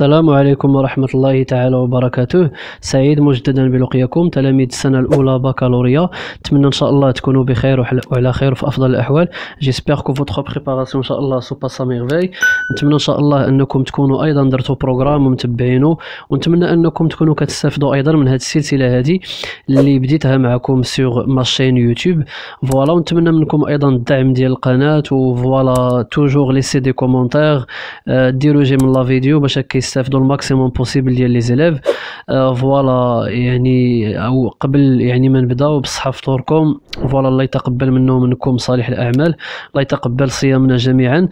السلام عليكم ورحمة الله تعالى وبركاته سعيد مجددا بلقياكم تلاميذ السنة الأولى بكالوريا نتمنى إن شاء الله تكونوا بخير وعلى خير وفي أفضل الأحوال جيسبيغ كو فوتخ بريباراسيون إن شاء الله سو باسا ميغفي نتمنى إن شاء الله أنكم تكونوا أيضا درتوا بروغرام ومتبعينه ونتمنى أنكم تكونوا كتستافدوا أيضا من هذه السلسلة هذه اللي بديتها معكم سيغ ماشين يوتيوب فوالا ونتمنى منكم أيضا الدعم ديال القناة وفوالا توجور ليسي دي كومونتيغ ديروا جيم لا فيديو باش يستافدوا الماكسيموم بوسيبل ديال لي زيليف آه، فوالا يعني او قبل يعني ما نبداو بصحة فطوركم فوالا الله يتقبل منه ومنكم صالح الاعمال الله يتقبل صيامنا جميعا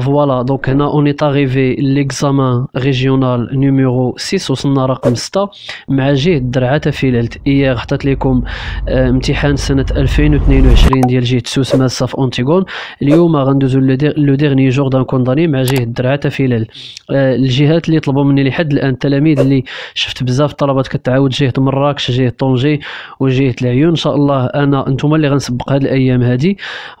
فوالا دونك هنا اوني تاغيفي ليكزامان ريجيونال نيميرو 6 وصلنا رقم 6 مع جهه الدرعه تفيلت ايير حطيت لكم آه، امتحان سنه 2022 ديال جهه سوس ماسه في اونتيغون اليوم غندوزو لو ديرني جور دان كونداني مع جهه الدرعه تفيلال آه، الجهات اللي طلبوا مني لحد الان التلاميذ اللي شفت بزاف الطلبات كتعاود جهه مراكش جهه طنجي وجهه العيون ان شاء الله انا انتم اللي غنسبق هذه الايام هذه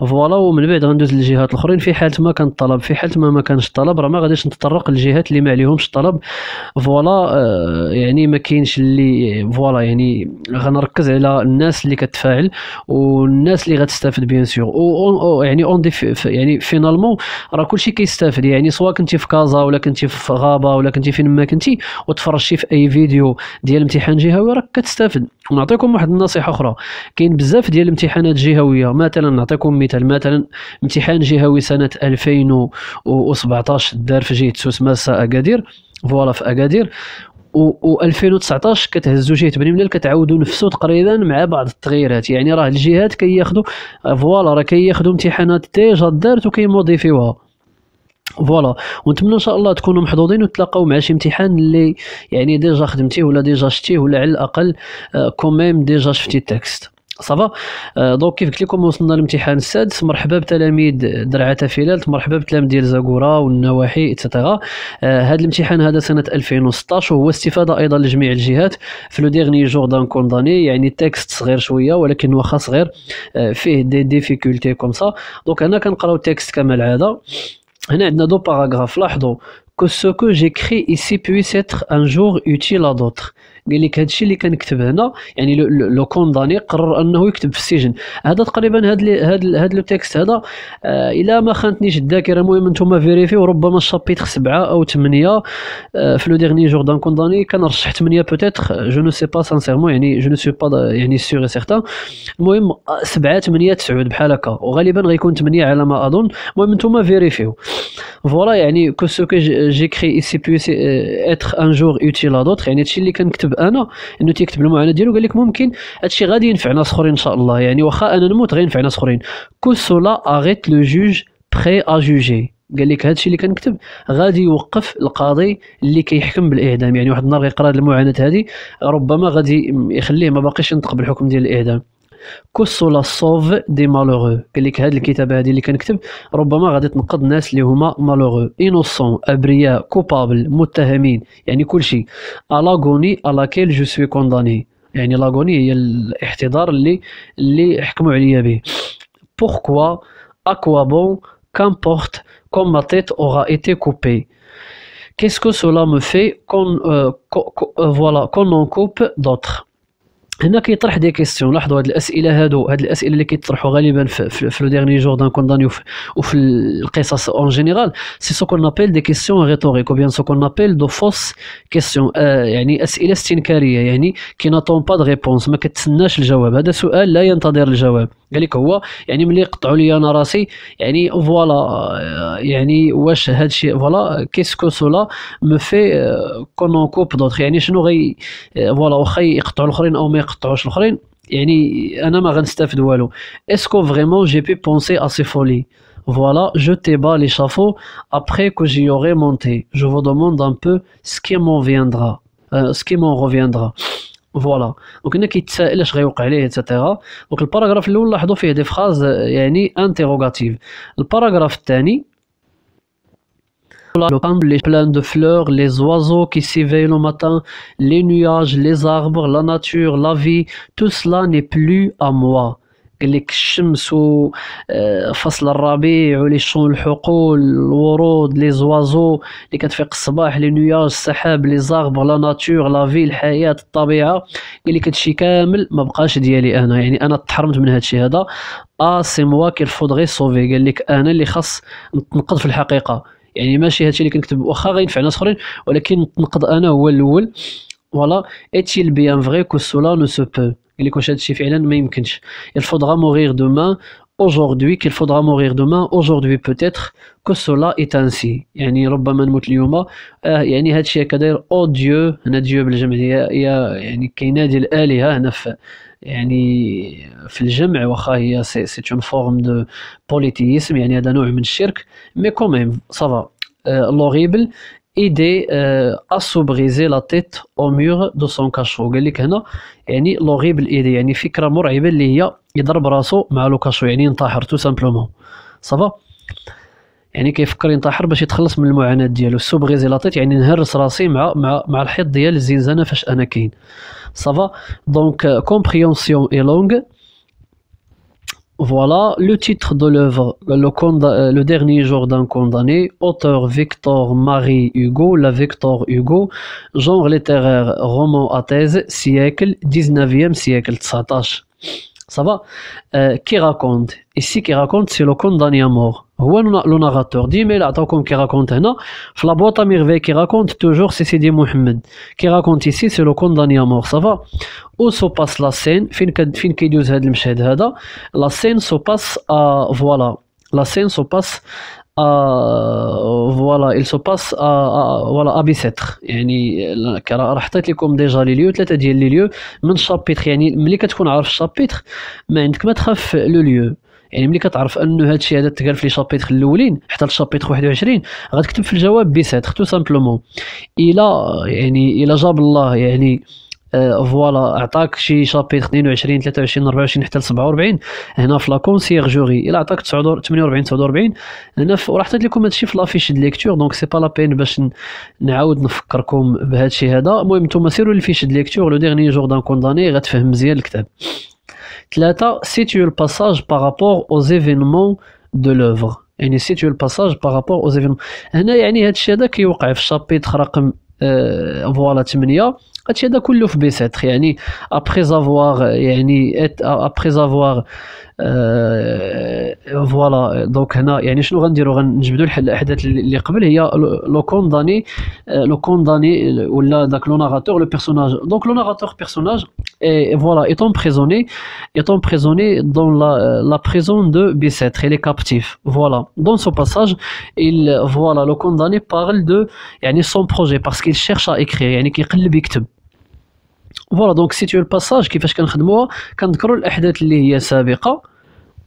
فوالا ومن بعد غندوز للجهات الاخرين في حاله ما كان الطلب في حاله ما ما كانش الطلب راه ما غاديش نتطرق للجهات اللي ما عليهمش الطلب فوالا آه، يعني ما كاينش اللي فوالا يعني غنركز على الناس اللي كتفاعل والناس اللي غتستافد بيان سيغ يعني اون يعني فينالمون راه كلشي كيستافد يعني سواء كنتي في كازا ولا كنتي في غابه ولا كنتي فين ما كنتي وتفرجتي في اي فيديو ديال امتحان جهوي راك كتستافد ونعطيكم واحد النصيحه اخرى كاين بزاف ديال الامتحانات الجهويه مثلا نعطيكم مثال مثلا امتحان جهوي سنه 2017 دار في جهه سوس ماسا اكادير فوالا في اكادير و 2019 كتهزوا جهه بني ملال كتعاودوا نفسوا تقريبا مع بعض التغييرات يعني راه الجهات كياخذوا فوالا راه كياخذوا امتحانات ديجا دارت وكيموديفيوها فوالا ونتمنى ان شاء الله تكونوا محظوظين وتلاقاو مع شي امتحان اللي يعني ديجا خدمتيه ولا ديجا شتيه ولا على الاقل كوميم آه، ديجا شفتي التكست صافا آه، دونك كيف قلت لكم وصلنا للامتحان السادس مرحبا بتلاميذ درعة فلالت مرحبا بتلاميذ ديال زاكورا والنواحي اتسيتيرا آه، هذا الامتحان هذا سنه 2016 وهو استفاده ايضا لجميع الجهات في لو ديرني جور دان كونداني يعني تكست صغير شويه ولكن واخا صغير فيه دي ديفيكولتي كوم سا دونك هنا كنقراو التكست كما العاده que ce que j'écris ici puisse être un jour utile à d'autres قال لك هذا الشيء اللي كنكتب هنا يعني لو كونداني قرر انه يكتب في السجن هذا تقريبا هذا هذا هذا لو تيكست هذا آه الا ما خانتنيش الذاكره المهم انتم فيريفي وربما الشابيتر 7 او 8 آه في لو ديرني جور دان كونداني كنرشح 8 بوتيتر جو نو سي با سانسيرمون يعني جو نو سي با يعني سيغ سيغتان المهم 7 8 9 بحال هكا وغالبا غيكون 8 على ما اظن المهم انتم فيريفيو فوالا يعني كو سو كو جيكري اي سي بي سي اتر ان جور اوتيل ا دوتر يعني هادشي اللي كنكتب كاتب انا انه تيكتب المعاناه ديالو قال لك ممكن هادشي غادي ينفع ناس اخرين ان شاء الله يعني واخا انا نموت غينفع ناس اخرين سولا اغيت لو جوج بري ا جوجي قال لك هادشي اللي كنكتب غادي يوقف القاضي اللي كيحكم بالاعدام يعني واحد النهار غيقرا هاد المعاناه هذه ربما غادي يخليه ما باقيش ينطق بالحكم ديال الاعدام كوسو لا سوف دي مالوغو قال لك هذه الكتابه هذه اللي كنكتب ربما غادي تنقذ ناس اللي هما مالوغو انوسون ابرياء كوبابل متهمين يعني كل شيء الاغوني الاكيل جو سوي كونداني يعني لاغوني هي الاحتضار اللي اللي حكموا عليا به بوركوا اكوا بون كامبورت كوم ما تيت اوغا ايتي كوبي كيسكو سولا مو في كون فوالا كون euh, كوب euh, qu هنا كيطرح دي كيستيون لاحظوا هاد الاسئله هادو هاد الاسئله اللي كيطرحوا غالبا في في, لو ديرني جور دان كون وفي, وفي القصص اون جينيرال سي سو كون نابيل دي كيستيون ريتوريك او بيان سو كون نابيل دو فوس كيستيون يعني اسئله استنكاريه يعني كي ناتون با دو ريبونس ما كتسناش الجواب هذا سؤال لا ينتظر الجواب قال لك هو يعني ملي قطعوا لي انا راسي يعني فوالا آه، يعني واش هاد الشيء فوالا كيسكو سولا مو في كون اون كوب دوتخ يعني شنو غي فوالا آه، واخا يقطعوا الاخرين او ما est-ce que vraiment j'ai pu penser à ces folies voilà je t'ai bats l'échafaud après que j'y aurais monté je vous demande un peu ce qui m'en euh, reviendra voilà donc le paragraphe le 1 il y a des phrases euh, interrogatives le paragraphe tani. Le temps, les plein de fleurs, les oiseaux qui s'éveillent le matin, les nuages, les arbres, la nature, la vie, tout cela n'est plus à moi. لك الشمس فصل الربيع لي شون الحقول الورود لي زوازو لي كتفيق الصباح لي نياج السحاب لي زاغبر لا ناتور لا في الحياه الطبيعه قال لك هادشي كامل ما بقاش ديالي انا يعني انا تحرمت من هادشي هذا اه سي موا كيلفود غير سوفي قال لك انا اللي خاص نتنقد في الحقيقه يعني ماشي هادشي اللي كنكتب واخا غينفع ناس اخرين ولكن نقض انا هو الاول فوالا ايتيل بيان فغي كو سولا نو سو بو peut قال لك واش هادشي فعلا ما يمكنش il faudra mourir demain aujourd'hui qu'il faudra mourir demain aujourd'hui peut-être que cela est ainsi يعني ربما نموت اليوم آه يعني هادشي هكا داير او ديو هنا ديو بالجمع يا يعني كينادي الالهه هنا في يعني في الجمع واخا هي سي اون فورم دو بوليتيزم يعني هذا نوع من الشرك مي كوميم سافا آه، لوغيبل ايدي آه، بغيزي لا تيت او ميغ دو سون كاشو قال لك هنا يعني لوغيبل ايدي يعني فكره مرعبه اللي هي يضرب راسو مع لو كاشو يعني ينتحر تو سامبلومون صافا يعني كيفكر ينتحر باش يتخلص من المعاناه ديالو سو بغيزي يعني نهرس راسي مع مع مع الحيط ديال الزنزانه فاش انا كاين صافا دونك كومبريونسيون اي لونغ فوالا لو تيتر دو لوفر لو كوند لو ديرني جور دان كونداني اوتور فيكتور ماري هوغو لا فيكتور هوغو جونغ ليتيرير رومون اتيز سيكل 19 سيكل 19 Ça va euh, Qui raconte Ici, qui raconte, c'est le condamné à mort. Le narrateur dit, mais là, attends, comme qui raconte, non La boîte à merveille qui raconte toujours, c'est Sidi Mohamed. Qui raconte ici, c'est le condamné à mort. Ça va Où se passe la scène Fin dit, la scène se passe à... Voilà. La scène se passe... فوالا آه، il se passe فوالا à Bicêtre يعني راه حطيت لكم ديجا لي ليو ثلاثه ديال لي ليو من الشابيتر يعني ملي كتكون عارف الشابيتر ما عندك ما تخاف لو ليو يعني ملي كتعرف انه هذا الشيء هذا تقال في لي شابيتر الاولين حتى الشابيتر 21 غتكتب في الجواب بيسات تو سامبلومون الا يعني الا جاب الله يعني آه، فوالا عطاك شي شابيتر 22 23 24 حتى 47 هنا في لا كونسيرجوري الا عطاك 48 49 هنا وراح حطيت لكم هادشي في لافيش ديال ليكتور دونك سي با لا بين باش نعاود نفكركم بهادشي هذا المهم نتوما سيروا للفيش ديال ليكتور لو ديرني جور دان كونداني غتفهم مزيان الكتاب ثلاثة سيتيو الباساج بارابور او زيفينمون دو لوفر يعني سيتيو الباساج بارابور او زيفينمون هنا يعني هادشي هذا كيوقع في الشابيت رقم آه، فوالا 8 c'est après avoir après avoir voilà donc là je le grandirais dire il y a l'condamné l'condamné ou le narrateur le personnage donc le narrateur personnage et voilà est emprisonné dans la prison de Beckett il est captif voilà dans ce passage il voilà parle de son projet parce qu'il cherche à écrire qu'il est victime فوالا دونك سيتيو الباساج كيفاش كنخدموها كنذكروا الاحداث اللي هي سابقه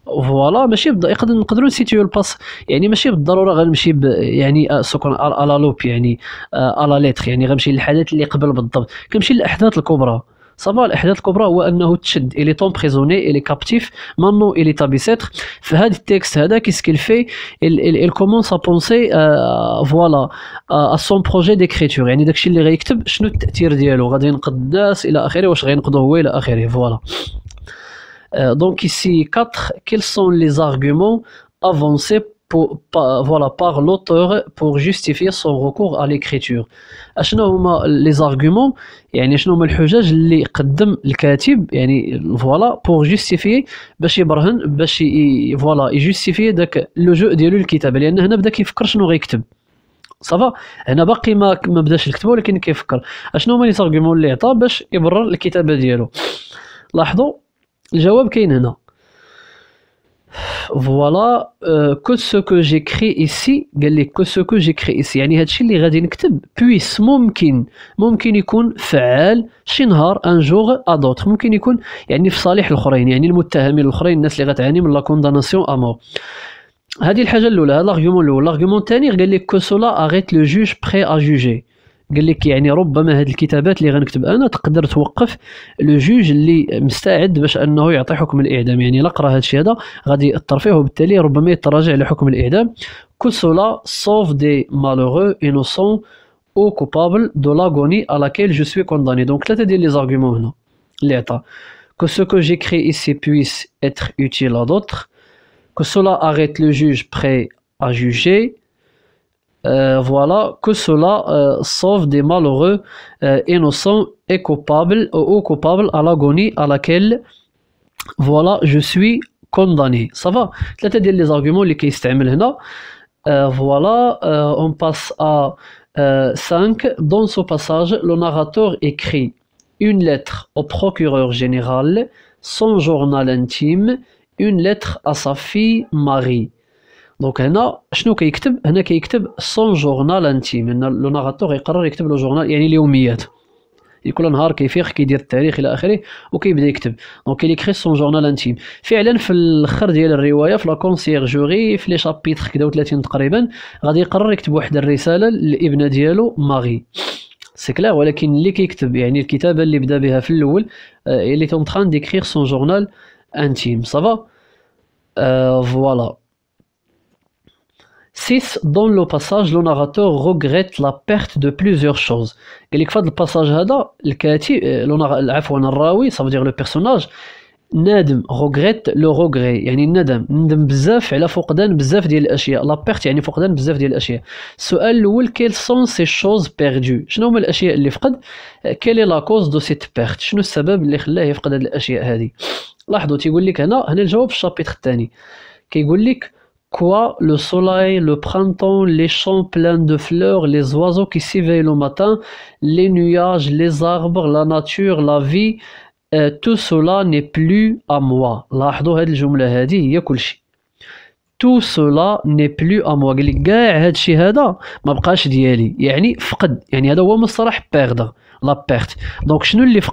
فوالا ماشي يقدر نقدروا نسيتيو الباس يعني ماشي بالضروره غنمشي ب... يعني آه، سكون على لوب يعني آه، على ليتر يعني غنمشي للحدث اللي قبل بالضبط كنمشي للاحداث الكبرى صافا الاحداث الكبرى هو انه تشد الي طون بريزوني الي كابتيف مانو الي تابيسيتر في هذا التكست هذا كيس كيل في ال كومونس ا بونسي فوالا ا سون بروجي ديكريتور يعني داكشي اللي غيكتب شنو التاثير ديالو غادي ينقد الناس الى اخره واش غينقضوا هو الى اخره فوالا دونك ici 4 quels sont les arguments avancés pour, par, voilà, par l'auteur pour justifier son recours à l'écriture. les arguments يعني شنو هما الحجج اللي قدم الكاتب يعني فوالا pour justifier باش يبرهن باش فوالا يجوستيفي داك لو جو ديالو الكتابه لان هنا بدا كيفكر شنو غيكتب صافا هنا باقي ما ما بداش الكتابه ولكن كيفكر اشنو هما لي سارغومون اللي عطا باش يبرر الكتابه ديالو لاحظوا الجواب كاين هنا فوالا كو سو كو جيكري ايسي قال لي كو سو كو جيكري ايسي يعني هذا الشيء اللي غادي نكتب بويس ممكن ممكن يكون فعال شي نهار ان جوغ ادوتر ممكن يكون يعني في صالح الاخرين يعني المتهمين الاخرين الناس اللي غتعاني من لا كونداناسيون امور هذه الحاجه الاولى هذا لارغيومون الاول لارغيومون الثاني قال لي كو سولا اغيت لو جوج بري ا جوجي قال لك يعني ربما هذه الكتابات اللي غنكتب انا تقدر توقف لو جوج اللي مستعد باش انه يعطي حكم الاعدام يعني لا قرا هذا الشيء هذا غادي ياثر فيه وبالتالي ربما يتراجع لحكم الاعدام كل سولا sauve دي مالوغو انوسون او كوبابل دو لاغوني على لاكيل جو سوي كونداني دونك ثلاثه ديال لي زارغيومون هنا اللي عطى كو ce que j'écris ici بويس اتر utile ا دوتر كو سولا اغيت لو جوج بري ا جوجي Euh, voilà, que cela euh, sauve des malheureux euh, innocents et coupables, ou coupables à l'agonie à laquelle, voilà, je suis condamné. Ça va C'est-à-dire les arguments qui sont Voilà, on passe à 5. Dans ce passage, le narrateur écrit une lettre au procureur général, son journal intime, une lettre à sa fille Marie. دونك هنا شنو كيكتب هنا كيكتب سون جورنال انتيم هنا لو ناغاتور يقرر يكتب لو جورنال يعني اليوميات كل نهار كيفيق كيدير التاريخ الى اخره وكيبدا يكتب دونك يكري سون جورنال انتيم فعلا في الاخر ديال الروايه في لا كونسيرجوري في لي شابيتر كدا تقريبا غادي يقرر يكتب واحد الرساله للابنه ديالو ماغي سي كلير ولكن اللي كيكتب يعني الكتابه اللي بدا بها في الاول اللي تون تران سون جورنال انتيم صافا فوالا 6. Dans le passage, le narrateur regrette la perte de plusieurs choses. قال لك في هذا الباساج هذا الكاتب عفوا الراوي ça veut dire le personnage نادم regrette le regret يعني الندم ندم بزاف على فقدان بزاف ديال الاشياء لا بيرت يعني فقدان بزاف ديال الاشياء السؤال الاول كيل سون سي شوز بيردو شنو هما الاشياء اللي فقد كيل لا كوز دو سيت بيرت شنو السبب اللي خلاه يفقد هاد الاشياء هذه لاحظوا تيقول لك هنا هنا الجواب في الشابيتر الثاني كيقول لك Le soleil, le printemps, les champs pleins de fleurs, les oiseaux qui s'éveillent au matin, les nuages, les arbres, la nature, la vie, euh, tout cela n'est plus à moi. La HDO, elle joue le HDI, ya tout cela n'est plus à moi, gliger, elle chier, hada, ma bras, je dis, elle est yanni, fred, perdre la perte. Donc, je ne l'ai fait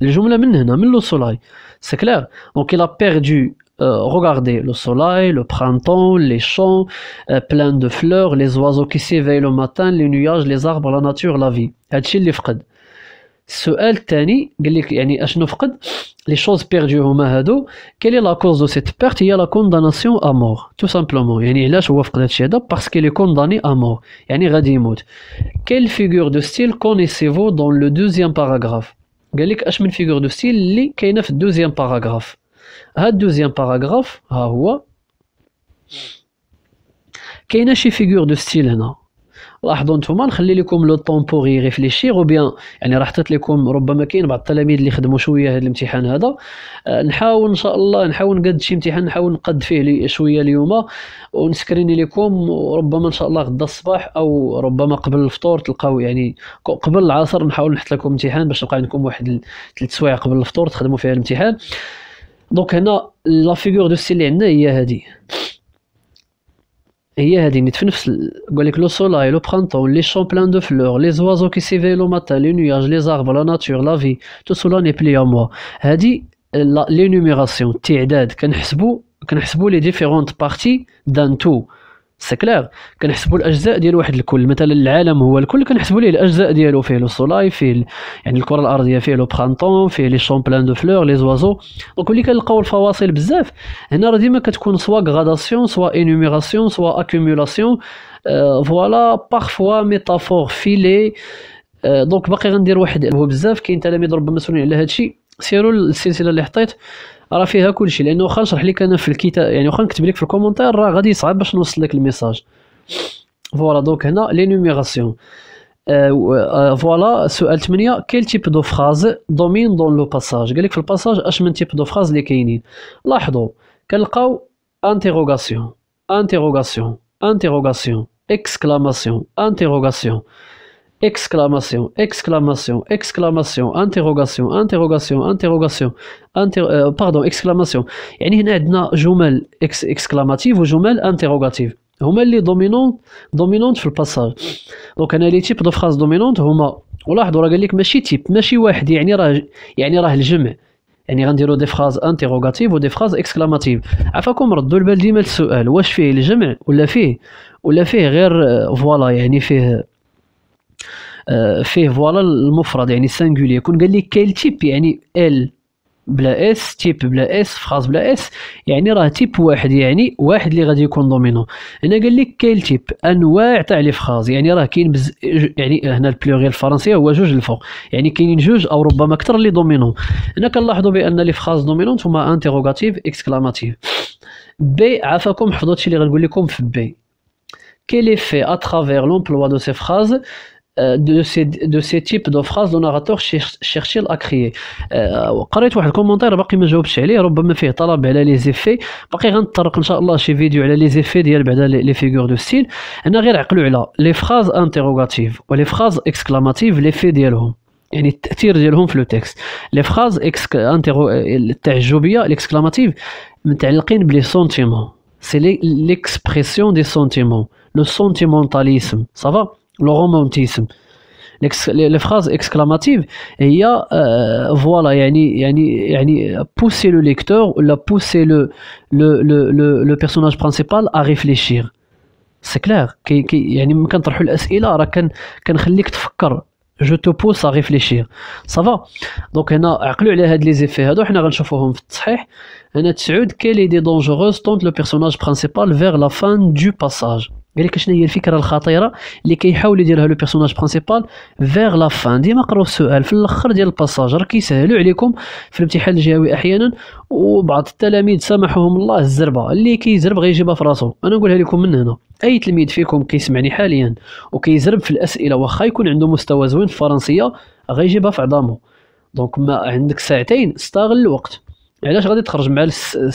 le jour où la mine n'a soleil, c'est clair. Donc, il a perdu. Euh, regardez le soleil, le printemps, les champs euh, pleins de fleurs, les oiseaux qui s'éveillent le matin, les nuages, les arbres, la nature, la vie. les choses perdues au quelle est la cause de cette perte? Il y a la condamnation à mort, tout simplement yani il a la parce qu'il est condamné à mort quelle figure de style connaissez-vous dans le deuxième paragraphe? de style deuxième paragraphe. هاد دوزيام باراغراف ها هو كاينه شي فيغور دو ستيل هنا لاحظوا نتوما نخلي لكم لو طون بوغ او بيان يعني راه حطيت لكم ربما كاين بعض التلاميذ اللي خدموا شويه هذا الامتحان هذا آه، نحاول ان شاء الله نحاول نقد شي امتحان نحاول نقد فيه شويه اليوم ونسكريني لكم وربما ان شاء الله غدا الصباح او ربما قبل الفطور تلقاو يعني قبل العصر نحاول نحط لكم امتحان باش تبقى عندكم واحد ثلاث سوايع قبل الفطور تخدموا فيها الامتحان Donc, la figure de Céline, il y a dit il y a dit, il a le soleil, le printemps, les champs pleins de fleurs, les oiseaux qui s'éveillent le matin, les dit, les arbres, la nature, la vie, tout cela n'est plus à moi. سي كلير كنحسبوا الاجزاء ديال واحد الكل مثلا العالم هو الكل كنحسبوا ليه الاجزاء ديالو فيه لو سولاي فيه يعني الكره الارضيه فيه لو برانطون فيه لي شامبلان دو فلور لي زوازو دونك ملي كنلقاو الفواصل بزاف هنا راه ديما كتكون سوا غراداسيون سوا انوميراسيون سوا اكومولاسيون آه، فوالا بارفوا ميتافور فيلي دونك باقي غندير واحد هو بزاف كاين تلاميذ ربما مسؤولين على هادشي سيروا السلسله اللي حطيت راه فيها كل شيء لانه واخا نشرح لك انا في الكتاب يعني واخا نكتب لك في الكومونتير راه غادي يصعب باش نوصل لك الميساج فوالا دونك هنا لي نوميراسيون فوالا سؤال 8 كيل تيب دو فراز دومين دون لو باساج قال لك في الباساج اش من تيب دو فراز اللي كاينين لاحظوا كنلقاو انتيروغاسيون انتيروغاسيون انتيروغاسيون اكسكلاماسيون انتيروغاسيون exclamation, exclamation, exclamation, interrogation, interrogation, interrogation, inter... Euh, pardon, exclamation. يعني هنا عندنا جمل ex exclamative وجمل interrogative. هما اللي دومينون دومينونت في الباساج دونك انا لي تيب دو فراز دومينونت هما ولاحظوا راه قال لك ماشي تيب ماشي واحد يعني راه يعني راه الجمع يعني غنديروا دي فراز انتيروغاتيف ودي فراز اكسكلاماتيف عفاكم ردوا البال ديما للسؤال واش فيه الجمع ولا فيه ولا فيه غير فوالا eh، يعني فيه آه، فيه فوالا المفرد يعني سانغولي يكون قال لي كاين تيب يعني ال بلا اس تيب بلا اس فراز بلا اس يعني راه تيب واحد يعني واحد اللي غادي يكون دومينو هنا قال لك كاين تيب انواع تاع لي فراز يعني راه كاين بز... يعني هنا البلوغي الفرنسيه هو جوج الفوق يعني كاينين جوج او ربما اكثر اللي دومينو هنا كنلاحظوا بان لي فراز دومينو هما انتيروغاتيف اكسكلاماتيف بي عافاكم حفظوا شي اللي غنقول لكم في بي لي في اترافير لومبلوا دو سي فراز de ces, de ces types de phrases de narrateur Churchill a créé قريت واحد الكومونتير باقي ما جاوبتش عليه ربما فيه طلب على لي زيفي باقي غنتطرق ان شاء الله شي فيديو على لي زيفي ديال بعدا لي فيغور دو ستيل انا غير عقلوا على لي فراز انتيروغاتيف ولي فراز اكسكلاماتيف لي في ديالهم يعني التاثير ديالهم في لو تيكست لي فراز اكسك انتيرو التعجبيه الاكسكلاماتيف متعلقين بلي سونتيمون سي ليكسبرسيون دي سونتيمون لو سونتيمونتاليزم صافا le romantisme. Les phrases exclamatives, et il y a, euh, voilà, y a pousser le lecteur, la pousser le, le, personnage principal à réfléchir. C'est clair. Qui, je te pousse à réfléchir. Ça va Donc, هنا, عقلوا على les effets هادو حنا غنشوفوهم في quelle idée dangereuse tente le personnage principal vers la fin du passage قال لك شنو هي الفكره الخطيره اللي كيحاول يديرها لو بيرسوناج برينسيبال فيغ لا فان ديما قراو السؤال في الاخر ديال الباساج راه كيسهلوا عليكم في الامتحان الجهوي احيانا وبعض التلاميذ سامحهم الله الزربه اللي كيزرب غيجيبها في راسو انا نقولها لكم من هنا اي تلميذ فيكم كيسمعني حاليا وكيزرب في الاسئله واخا يكون عنده مستوى زوين في الفرنسيه غيجيبها في عظامه دونك ما عندك ساعتين استغل الوقت علاش غادي تخرج مع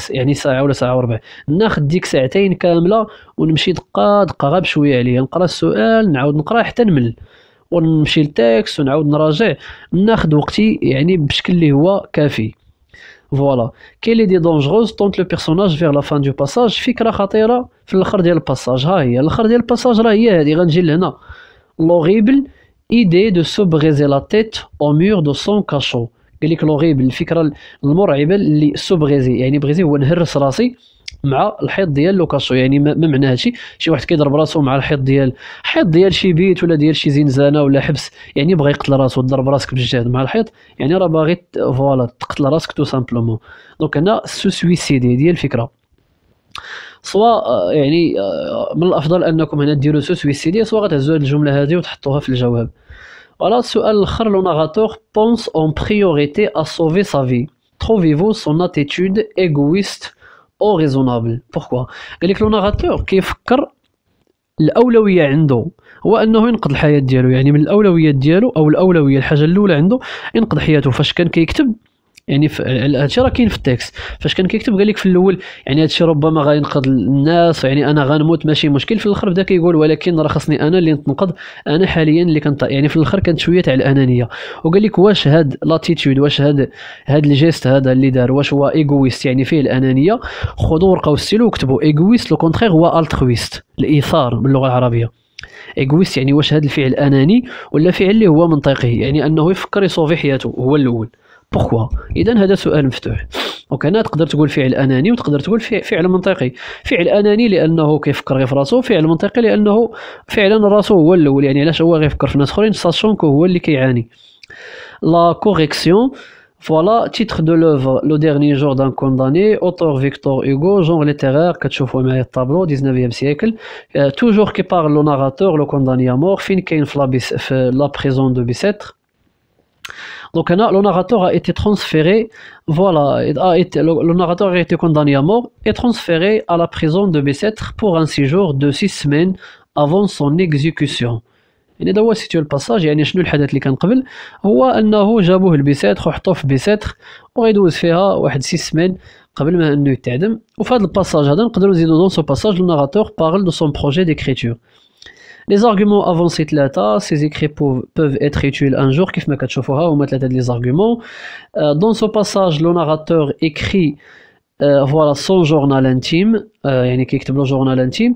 يعني ساعه ولا ساعه وربع ناخذ ديك ساعتين كامله ونمشي دقه دقه غير بشويه عليا نقرا السؤال نعاود نقرا حتى نمل ونمشي للتاكس ونعاود نراجع ناخذ وقتي يعني بشكل اللي هو كافي فوالا كاين لي دي دونجوز طونت لو بيرسوناج فيغ لا فان دو باساج فكره خطيره في الاخر ديال الباساج ها هي الاخر ديال الباساج راه هي هذه غنجي لهنا لوغيبل ايدي دو سوبريزي لا تيت او مور دو سون كاشو قال لك لوغيب الفكره المرعبه اللي سوبغيزي يعني بغيزي هو نهرس راسي مع الحيط ديال لوكاسو يعني ما معنى هادشي شي واحد كيضرب راسو مع الحيط ديال حيط ديال شي بيت ولا ديال شي زنزانه ولا حبس يعني بغى يقتل راسو ضرب راسك بالجهد مع الحيط يعني راه باغي فوالا تقتل راسك تو سامبلومون دونك هنا سو سويسيدي ديال الفكره سواء آه، يعني آه، من الافضل انكم هنا ديروا سو سويسيدي سواء غتهزوا هاد الجمله هذه وتحطوها في الجواب Voilà, sur le le narrateur pense en priorité à sauver sa vie. Trouvez-vous son attitude égoïste ou او ريزونابل بوركوا que le narrateur qui fait الاولويه عنده هو انه ينقذ الحياه ديالو يعني من الاولويات ديالو او الاولويه الحاجه الاولى عنده ينقذ حياته فاش كان كيكتب يعني هادشي راه كاين في التكست فاش كان كيكتب قال لك في الاول يعني هادشي ربما غينقذ الناس يعني انا غنموت ماشي مشكل في الاخر بدا كيقول ولكن راه خاصني انا اللي نتنقض انا حاليا اللي كنط يعني في الاخر كانت شويه تاع الانانيه وقال لك واش هاد لاتيتيود واش هاد هاد الجيست هذا اللي دار واش هو ايغويست يعني فيه الانانيه خذوا ورقه وستيلو وكتبوا ايغويست لو كونترير هو التخويست الايثار باللغه العربيه ايغويست يعني واش هاد الفعل اناني ولا فعل اللي هو منطقي يعني انه يفكر يصوفي حياته هو الاول بوركوا اذا هذا سؤال مفتوح دونك هنا تقدر تقول فعل اناني وتقدر تقول فعل منطقي فعل اناني لانه كيفكر غير في راسو فعل منطقي لانه فعلا راسو هو الاول يعني علاش هو غيفكر في ناس اخرين ساشون كو هو اللي كيعاني لا كوريكسيون Voilà, titre de l'œuvre Le dernier jour كونداني اوتور فيكتور Victor جونغ genre كتشوفو معايا الطابلو 19 سيكل توجور كي بار لو ناراتور لو كونداني امور فين كاين mort, fin la prison de Donc le narrateur a été transféré, voilà, a été, le, le, narrateur a été condamné à mort et transféré à la prison de Bessêtre pour un séjour de six semaines avant son exécution. يعني هذا هو سيتيو الباساج يعني شنو الحدث اللي كان قبل هو انه جابوه لبيساتر وحطوه في بيساتر وغيدوز فيها واحد سي سمان قبل ما انه يتعدم وفي هذا الباساج هذا نقدروا نزيدو دون سو باساج لو ناراتور بارل دو سون بروجي ديكريتور les arguments avancés de l'État, ces écrits peuvent être utiles un jour, كيف ou mettre la tête des arguments. Euh, dans ce passage, le narrateur écrit euh, voilà son journal intime, euh, يعني كيكتب journal intime.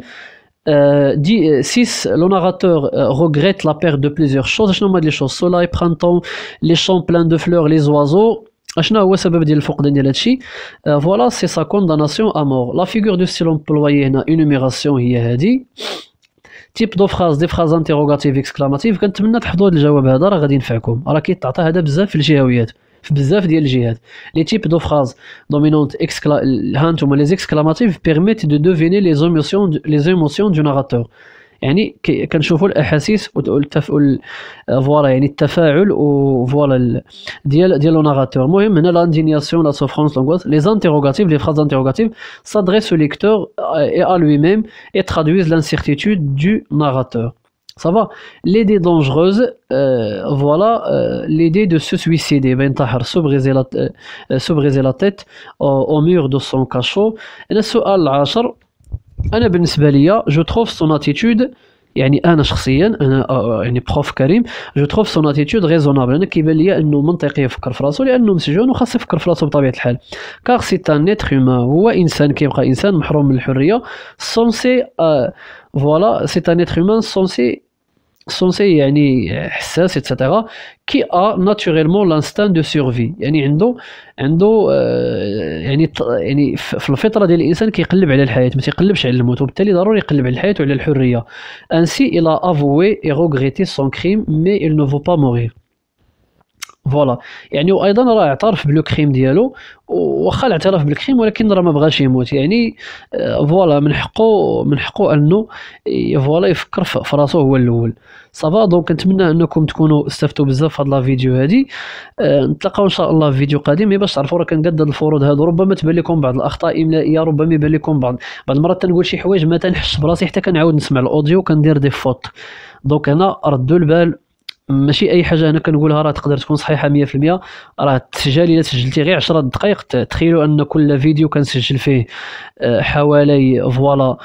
Euh, dit, euh, Le narrateur regrette la perte de plusieurs choses. Je les choses. Soleil, printemps, les champs pleins de fleurs, les oiseaux. Voilà, c'est sa condamnation à mort. La figure du style employée, une numération, il y a dit. تيب دو فراز دي فراز انتيروغاتيف اكسكلاماتيف كنتمنى تحضروا الجواب هذا راه غادي ينفعكم راه كيتعطى هذا بزاف في الجهويات في بزاف ديال الجهات لي تيب دو فراز دومينونت اكسكلا هانتوما لي اكسكلاماتيف بيرميت دو دوفيني لي زيموسيون لي زيموسيون دو ناراتور signifie que, que nous voyons les sensations et nous disons le déroulement, le déroulement du C'est important. Les interrogatives, les phrases interrogatives s'adressent au lecteur euh, et à lui-même et traduisent l'incertitude du narrateur. Ça va. L'idée dangereuse, euh, voilà, euh, l'idée de se suicider, de ben se briser la tête au mur de son cachot. انا بالنسبه ليا جو تروف سون اتيتود يعني انا شخصيا انا آه، آه، يعني بروف كريم جو تروف سون اتيتود ريزونابل انا كيبان ليا انه منطقي يفكر في راسو لانه مسجون وخاص يفكر في راسو بطبيعه الحال كار سي ان نيت هما هو انسان كيبقى انسان محروم من الحريه سونسي آه فوالا سي ان نيت هومان سونسي سونسي يعني حساس etc كي ا ناتوريلمون لانستان دو سيرفي يعني عنده عنده آه، يعني يعني في الفطره ديال الانسان كيقلب على الحياه ما تيقلبش على الموت وبالتالي ضروري يقلب على الحياه وعلى الحريه انسي الى افوي اي روغريتي سون كريم مي mais il ne veut pas mourir فوالا يعني وايضا راه اعترف بالكريم ديالو واخا الاعتراف بالكريم ولكن راه ما بغاش يموت يعني آه، فوالا من حقه من حقه انه فوالا يفكر في راسو هو الاول صافا دونك نتمنى انكم تكونوا استفدتوا بزاف في هاد لا فيديو هادي آه، نتلاقاو ان شاء الله في فيديو قادم باش تعرفوا راه كنقدد الفروض هادو ربما تبان لكم بعض الاخطاء املائيه ربما يبان لكم بعض بعض المرات تنقول شي حوايج ما تنحسش براسي حتى كنعاود نسمع الاوديو كندير دي فوت دونك هنا ردوا البال ماشي اي حاجه انا كنقولها راه تقدر تكون صحيحه 100% راه التسجيل الا سجلتي غير 10 دقائق تخيلوا ان كل فيديو كنسجل فيه آه، حوالي فوالا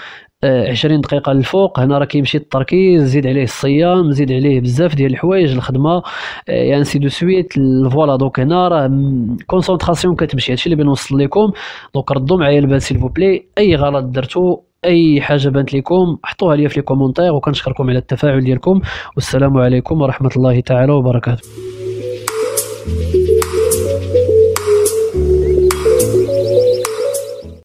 20 آه، دقيقة للفوق هنا راه كيمشي التركيز زيد عليه الصيام زيد عليه بزاف ديال الحوايج الخدمة آه، يعني سي دو سويت فوالا دونك هنا راه كونسونطراسيون كتمشي هادشي اللي بنوصل لكم دونك ردوا معايا البال سيلفو بلي اي غلط درتو اي حاجه بانت لكم حطوها لي في لي كومونتير وكنشكركم على التفاعل ديالكم والسلام عليكم ورحمه الله تعالى وبركاته